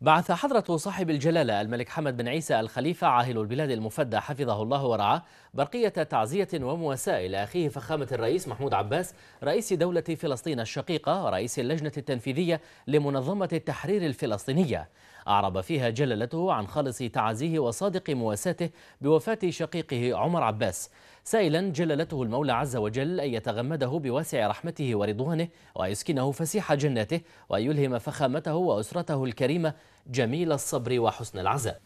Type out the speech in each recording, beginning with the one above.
بعث حضرة صاحب الجلالة الملك حمد بن عيسى الخليفة عاهل البلاد المفدى حفظه الله ورعاه برقية تعزية ومواساة إلى أخيه فخامة الرئيس محمود عباس رئيس دولة فلسطين الشقيقة ورئيس اللجنة التنفيذية لمنظمة التحرير الفلسطينية أعرب فيها جلالته عن خالص تعازيه وصادق مواساته بوفاة شقيقه عمر عباس سائلا جلالته المولى عز وجل أن يتغمده بواسع رحمته ورضوانه ويسكنه فسيح جناته ويلهم فخامته وأسرته الكريمة جميل الصبر وحسن العزاء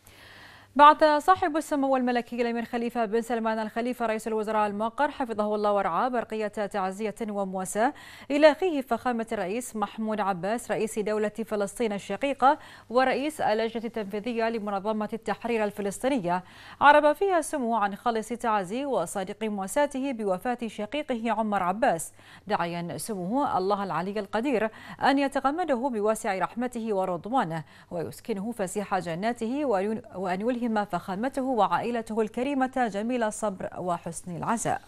بعث صاحب السمو الملكي الامير خليفه بن سلمان الخليفه رئيس الوزراء الموقر حفظه الله ورعاه برقيه تعزيه ومواساه الى اخيه فخامه الرئيس محمود عباس رئيس دوله فلسطين الشقيقه ورئيس اللجنه التنفيذيه لمنظمه التحرير الفلسطينيه عرب فيها سمو عن خالص تعزي وصادق مواساته بوفاه شقيقه عمر عباس داعيا سموه الله العلي القدير ان يتغمده بواسع رحمته ورضوانه ويسكنه فسيح جناته وان يلهي عليهما فخامته وعائلته الكريمة جميل الصبر وحسن العزاء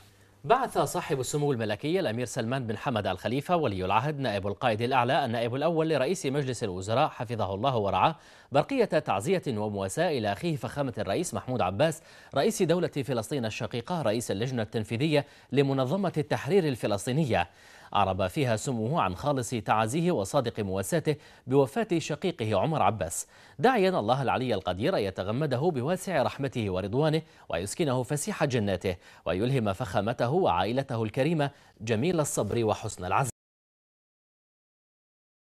بعث صاحب السمو الملكي الأمير سلمان بن حمد الخليفة ولي العهد نائب القائد الأعلى النائب الأول لرئيس مجلس الوزراء حفظه الله ورعاه برقية تعزية ومواساة إلى أخيه فخامة الرئيس محمود عباس رئيس دولة فلسطين الشقيقة رئيس اللجنة التنفيذية لمنظمة التحرير الفلسطينية أعرب فيها سموه عن خالص تعازيه وصادق مواساته بوفاة شقيقه عمر عباس داعيا الله العلي القدير يتغمده بواسع رحمته ورضوانه ويسكنه فسيح جناته ويلهم فخامته وعائلته الكريمة جميل الصبر وحسن العزم